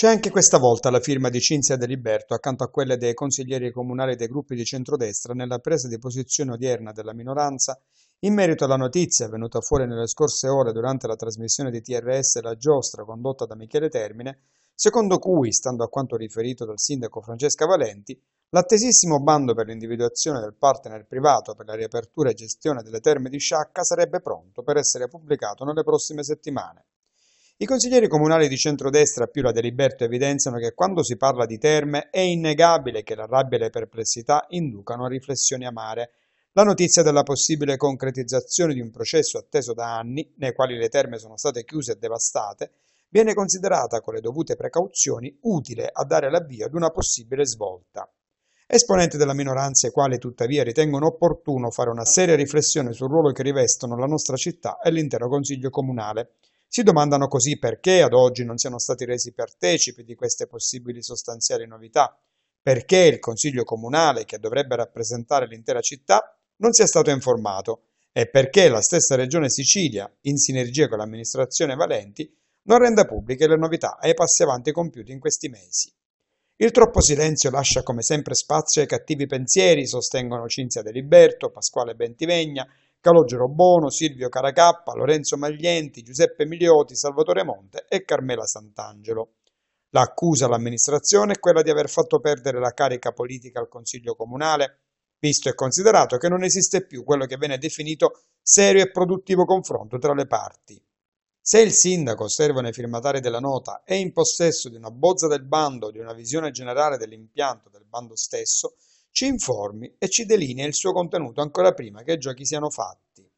C'è anche questa volta la firma di Cinzia Deliberto accanto a quelle dei consiglieri comunali dei gruppi di centrodestra nella presa di posizione odierna della minoranza in merito alla notizia venuta fuori nelle scorse ore durante la trasmissione di TRS La Giostra condotta da Michele Termine, secondo cui, stando a quanto riferito dal sindaco Francesca Valenti, l'attesissimo bando per l'individuazione del partner privato per la riapertura e gestione delle terme di Sciacca sarebbe pronto per essere pubblicato nelle prossime settimane. I consiglieri comunali di centrodestra più la Deliberto evidenziano che quando si parla di terme è innegabile che la rabbia e le perplessità inducano a riflessioni amare. La notizia della possibile concretizzazione di un processo atteso da anni, nei quali le terme sono state chiuse e devastate, viene considerata con le dovute precauzioni utile a dare l'avvio ad una possibile svolta. Esponenti della minoranza, i quali tuttavia ritengono opportuno fare una seria riflessione sul ruolo che rivestono la nostra città e l'intero Consiglio comunale, si domandano così perché ad oggi non siano stati resi partecipi di queste possibili sostanziali novità, perché il Consiglio Comunale, che dovrebbe rappresentare l'intera città, non sia stato informato e perché la stessa Regione Sicilia, in sinergia con l'amministrazione Valenti, non renda pubbliche le novità e i passi avanti compiuti in questi mesi. Il troppo silenzio lascia come sempre spazio ai cattivi pensieri, sostengono Cinzia Deliberto, Pasquale Bentivegna Calogero Bono, Silvio Caracappa, Lorenzo Maglienti, Giuseppe Milioti, Salvatore Monte e Carmela Sant'Angelo. L'accusa all'amministrazione è quella di aver fatto perdere la carica politica al Consiglio Comunale, visto e considerato che non esiste più quello che viene definito serio e produttivo confronto tra le parti. Se il sindaco, osservano i firmatari della nota, è in possesso di una bozza del bando o di una visione generale dell'impianto del bando stesso, ci informi e ci delinei il suo contenuto ancora prima che i giochi siano fatti.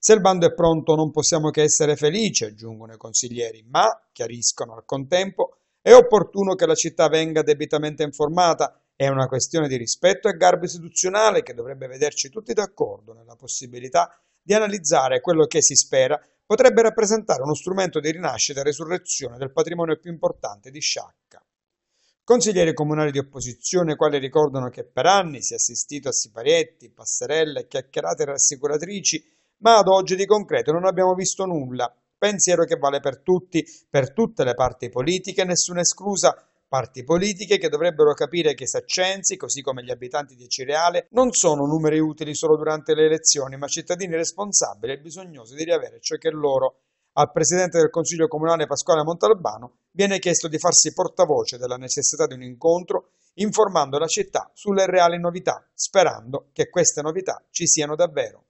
Se il bando è pronto non possiamo che essere felici, aggiungono i consiglieri, ma, chiariscono al contempo, è opportuno che la città venga debitamente informata, è una questione di rispetto e garbo istituzionale che dovrebbe vederci tutti d'accordo nella possibilità di analizzare quello che si spera potrebbe rappresentare uno strumento di rinascita e resurrezione del patrimonio più importante di Sciacca. Consiglieri comunali di opposizione, quali ricordano che per anni si è assistito a siparietti, passerelle, chiacchierate rassicuratrici, ma ad oggi di concreto non abbiamo visto nulla. Pensiero che vale per tutti, per tutte le parti politiche, nessuna esclusa, parti politiche che dovrebbero capire che i saccensi, così come gli abitanti di Cireale, non sono numeri utili solo durante le elezioni, ma cittadini responsabili e bisognosi di riavere ciò che è loro al presidente del Consiglio comunale Pasquale Montalbano viene chiesto di farsi portavoce della necessità di un incontro informando la città sulle reali novità, sperando che queste novità ci siano davvero.